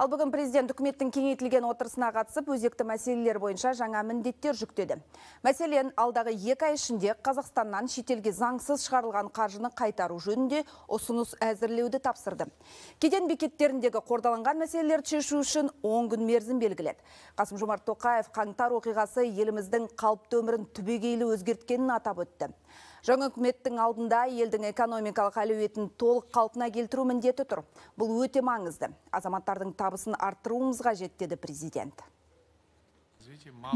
Ал бүгін президент үкіметтің кеңейтілген отырысына қатысып, өзекті мәселелер бойынша жаңа міндеттер жүктеді. Мәселен, алдағы екі ай ішінде Қазақстаннан шетелге заңсыз шығарылған қаржыны қайтару жөнінде ұсыныс әзірлеуді тапсырды. Кеден бекеттеріндегі қордаланған мәселелерді шешу үшін 10 күн мерзім белгіледі. Қасым Жомарт Тоқаев қаңтар оқиғасы еліміздің қалыпты өмірін түбегейлі өзгерткенін атап өтті. Жаңа үкіметтің алдында елдің экономикалық әлеуетін толық қалпына келтіру міндеті тұр. Бұл өте маңызды. Азаматтардың табысын арттыруымыз жеттеді президент.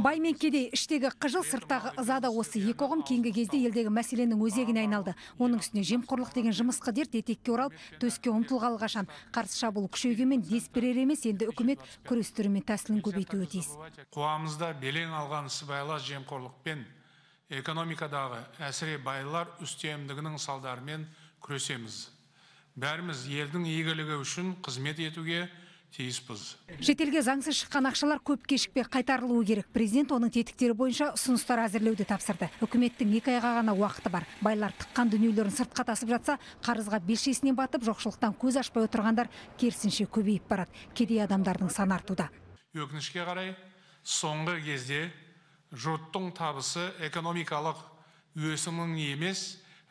Баймен мен кедей іштегі қыжыл сырттағы ызада осы екі оғым кейінгі кезде елдегі мәселенің өзегін айналды оның үстіне жемқорлық деген жымысқы дерт етекке оралып төске ұмтылғалы қашан қарсы шабуыл күшейгенмен дес берер емес енді үкімет күрес түрі мен тәсілін көбейтуі тиіс қоғамымызда белең алған сыбайлас жемқорлықпен экономикадағы әсіре байлар үстемдігінің салдарымен күресеміз бәріміз елдің игілігі үшін қызмет етуге тиіспіз шетелге заңсыз шыққан ақшалар көп кешікпей қайтарылуы керек президент оның тетіктері бойынша ұсыныстар әзірлеуді тапсырды үкіметтің екі айға ғана уақыты бар байлар тыққан дүниелерін сыртқа тасып жатса қарызға белшесінен батып жоқшылықтан көз ашпай отырғандар керісінше көбейіп барады кедей адамдардың саны артуда өкінішке қарай соңғы кезде жұрттың табысы экономикалық өсімнің емес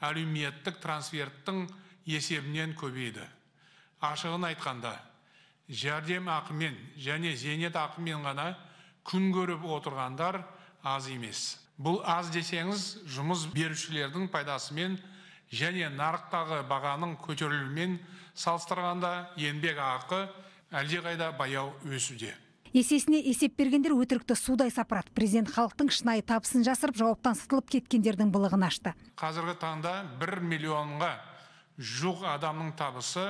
әлеуметтік трансферттің есебінен көбейді ашығын айтқанда жәрдем ақымен, және ақымен ғана күн көріп отырғандар аз емес бұл аз десеңіз жұмыс берушілердің пайдасымен және нарықтағы бағаның көтерілуімен салыстырғанда еңбекақы әлдеқайда баяу өсуде есесіне есеп бергендер өтірікті судай сапырат президент халықтың шынайы табысын жасырып жауаптан сытылып кеткендердің бұлығын ашты қазіргі таңда бір миллионға жуқ адамның табысы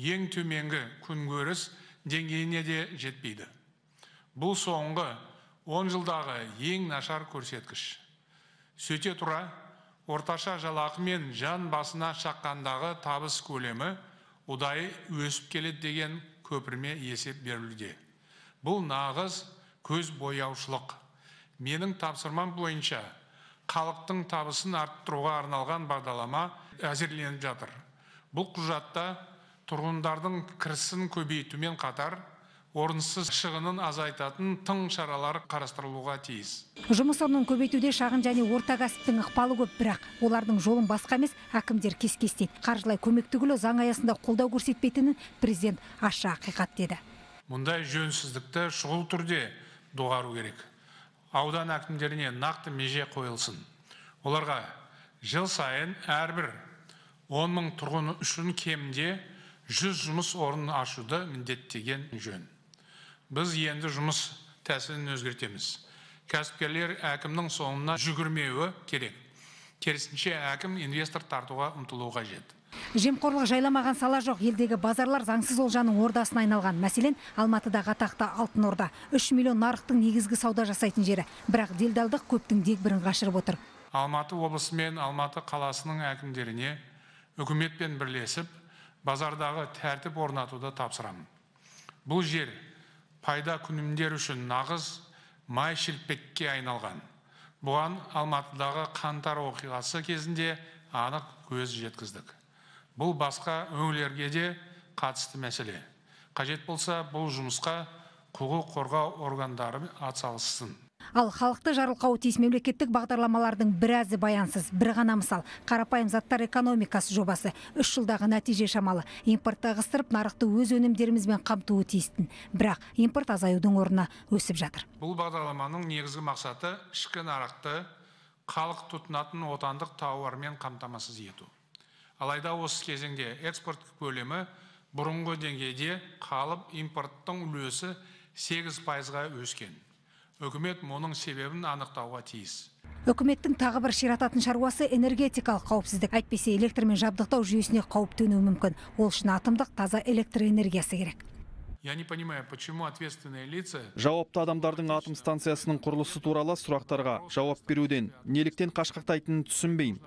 ең төменгі күнкөріс деңгейіне де жетпейді бұл соңғы 10 жылдағы ең нашар көрсеткіш Сөте тұра орташа жалақы мен жан басына шаққандағы табыс көлемі ұдайы өсіп келеді деген көпірме есеп берілуде бұл нағыз көз бояушылық менің тапсырмам бойынша халықтың табысын арттыруға арналған бағдарлама әзірленіп жатыр бұл құжатта тұрғындардың кірісін көбейтумен қатар орынсыз шығынын азайтатын тың шаралар қарастырылуға тиіс жұмыс орнын көбейтуде шағын және орта кәсіптің ықпалы көп бірақ олардың жолын басқа емес әкімдер кес кестейді қаржылай көмек түгілі заң аясында қолдау көрсетпейтінін президент аша ақиқат деді мұндай жөнсіздікті шұғыл түрде доғару керек аудан әкімдеріне нақты меже қойылсын оларға жыл сайын әрбір он мың тұрғын үшін кемінде 100 жұмыс орнын ашуды міндеттеген жөн біз енді жұмыс тәсілін өзгертеміз кәсіпкерлер әкімнің соңына жүгірмеуі керек керісінше әкім инвестор тартуға ұмтылуы қажет жемқорлық жайламаған сала жоқ елдегі базарлар заңсыз олжаның ордасына айналған мәселен алматыдағы атақты алтын орда үш миллион нарықтың негізгі сауда жасайтын жері бірақ делдалдық көптің дегбірін қашырып отыр алматы облысы мен алматы қаласының әкімдеріне үкіметпен бірлесіп базардағы тәртіп орнатуды тапсырамын бұл жер пайда күнімдер үшін нағыз май шелпекке айналған бұған алматыдағы қаңтар оқиғасы кезінде анық көз жеткіздік бұл басқа өңірлерге де қатысты мәселе қажет болса бұл жұмысқа құқық қорғау органдары атсалыссын ал халықты жарылқауы тиіс мемлекеттік бағдарламалардың біразы баянсыз бір ғана мысал қарапайым заттар экономикасы жобасы үш жылдағы нәтиже шамалы импортты ығыстырып нарықты өз өнімдерімізбен қамтуы тиістін бірақ импорт азаюдың орнына өсіп жатыр бұл бағдарламаның негізгі мақсаты ішкі нарықты халық тұтынатын отандық тауармен қамтамасыз ету алайда осы кезеңде экспорт көлемі бұрынғы деңгейде қалып импорттың үлесі сегіз пайызға өскен үкімет мұның себебін анықтауға тиіс үкіметтің тағы бір ширататын шаруасы энергетикалық қауіпсіздік әйтпесе электрмен жабдықтау жүйесіне қауіп төнуі мүмкін ол үшін атомдық таза электр энергиясы керек Я не понимаю, почему ответственные лица... Жауапты адамдардың атом станциясының құрылысы туралы сұрақтарға жауап беруден неліктен қашқақтайтынын түсінбеймін.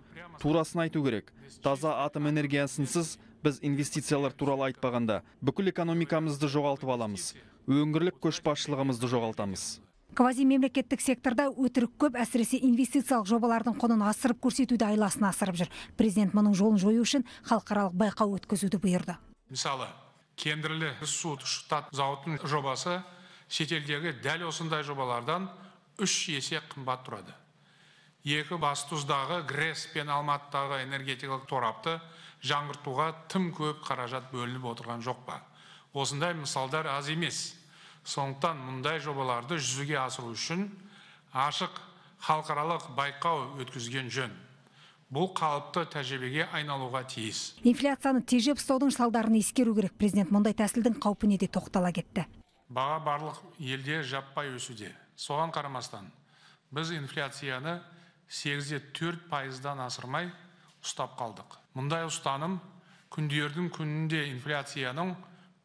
Турасын айту керек. Таза атом энергиясынсыз біз инвестициялар туралы айтпағанда бүкіл экономикамызды жоғалтып аламыз. Өңірлік көшбасшылығымызды жоғалтамыз квази мемлекеттік секторда өтірік көп әсіресе инвестициялық жобалардың құнын асырып көрсетуді айласын асырып жүр президент мұның жолын жою үшін халықаралық байқау өткізуді бұйырды мысалы кендірлі су тұшықтат зауытын жобасы шетелдегі дәл осындай жобалардан үш есе қымбат тұрады екі бастұздағы Грес пен алматыдағы энергетикалық торапты жаңғыртуға тым көп қаражат бөлініп отырған жоқ па осындай мысалдар аз емес сондықтан мұндай жобаларды жүзеге асыру үшін ашық халықаралық байқау өткізген жөн бұл қалыпты тәжірибеге айналуға тиіс инфляцияны тежеп ұстаудың салдарын ескеру керек президент мұндай тәсілдің қаупіне де тоқтала кетті баға барлық елде жаппай өсуде соған қарамастан біз инфляцияны 8-де төрт пайыздан асырмай ұстап қалдық мұндай ұстаным күндердің күнінде инфляцияның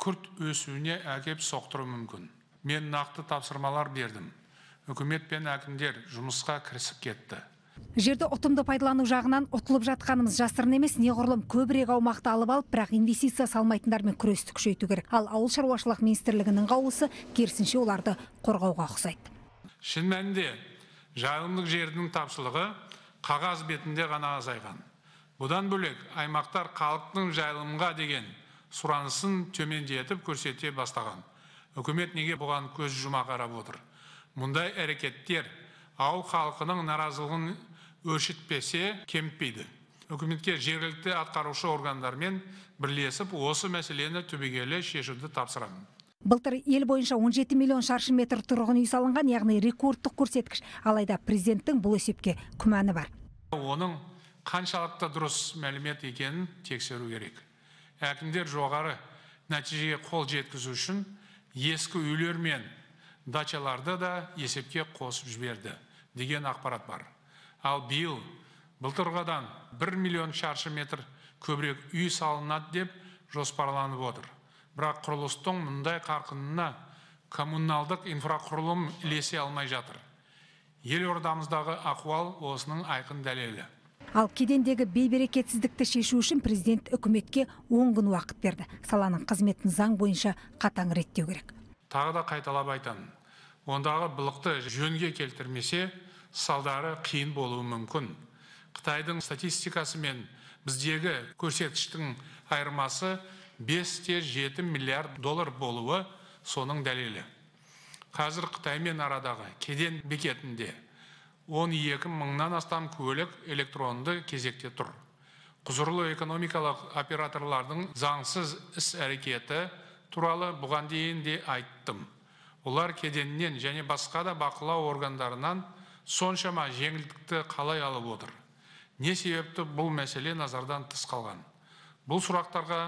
күрт өсуіне әкеп соқтыруы мүмкін мен нақты тапсырмалар бердім үкімет пен әкімдер жұмысқа кірісіп кетті жерді ұтымды пайдалану жағынан ұтылып жатқанымыз жасырын емес неғұрлым көбірек аумақты алып алып бірақ инвестиция салмайтындармен күресті күшейту керек ал ауыл шаруашылық министрлігінің қаулысы керісінше оларды қорғауға ұқсайды шын мәнінде жайылымдық жердің тапшылығы қағаз бетінде ғана азайған бұдан бөлек аймақтар халықтың жайылымға деген сұранысын төмендетіп көрсете бастаған үкімет неге бұған көз жұма қарап отыр мұндай әрекеттер ауыл халқының наразылығын өршітпесе кемітпейді үкіметке жергілікті атқарушы органдармен бірлесіп осы мәселені түбегейлі шешуді тапсырамын былтыр ел бойынша 17 миллион шаршы метр тұрғын үй салынған яғни рекордтық көрсеткіш алайда президенттің бұл есепке күмәні бар оның қаншалықты дұрыс мәлімет екенін тексеру керек әкімдер жоғары нәтижеге қол жеткізу үшін ескі үйлер мен дачаларды да есепке қосып жіберді деген ақпарат бар ал биыл былтырғыдан 1 миллион шаршы метр көбірек үй салынады деп жоспарланып отыр бірақ құрылыстың мұндай қарқынына коммуналдық инфрақұрылым ілесе алмай жатыр Ел ордамыздағы ахуал осының айқын дәлелі ал кедендегі бейберекетсіздікті шешу үшін президент үкіметке 10 күн уақыт берді саланың қызметін заң бойынша қатаң реттеу керек тағы да қайталап айтамын ондағы былықты жөнге келтірмесе салдары қиын болуы мүмкін қытайдың статистикасы мен біздегі көрсеткіштің айырмасы бес те жеті миллиард доллар болуы соның дәлелі қазір қытаймен арадағы кеден бекетінде 12 мыңнан астам көлік электронды кезекте тұр құзырлы экономикалық операторлардың заңсыз іс әрекеті туралы бұған дейін де айттым олар кеденнен және басқа да бақылау органдарынан соншама жеңілдікті қалай алып отыр не себепті бұл мәселе назардан тыс қалған бұл сұрақтарға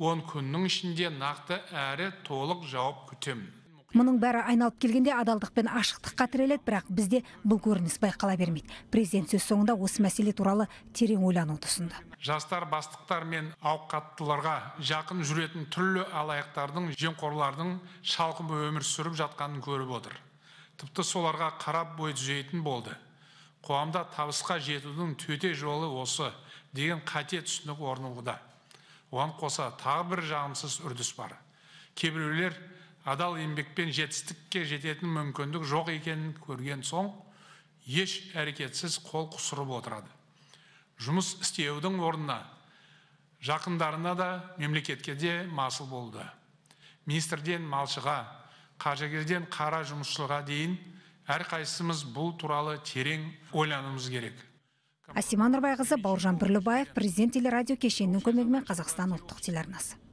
он күннің ішінде нақты әрі толық жауап күтемін мұның бәрі айналып келгенде адалдық пен ашықтыққа тіреледі бірақ бізде бұл көрініс байқала бермейді президент сөз соңында осы мәселе туралы терең ойлануды ұсынды жастар бастықтар мен ауқаттыларға жақын жүретін түрлі алаяқтардың жемқорлардың шалқып өмір сүріп жатқанын көріп отыр тіпті соларға қарап бой түзейтін болды қоғамда табысқа жетудің төте жолы осы деген қате түсінік орнығуда оған қоса тағы бір жағымсыз үрдіс бар кейбіреулер адал еңбекпен жетістікке жететін мүмкіндік жоқ екенін көрген соң еш әрекетсіз қол құсырып отырады жұмыс істеудің орнына жақындарына да мемлекетке де масыл болды министрден малшыға қаржыгерден қара жұмысшыға дейін әрқайсымыз бұл туралы терең ойлануымыз керек асима нұрбайқызы бауыржан бірлібаев президент телерадио кешенінің көмегімен қазақстан ұлттық телеарнасы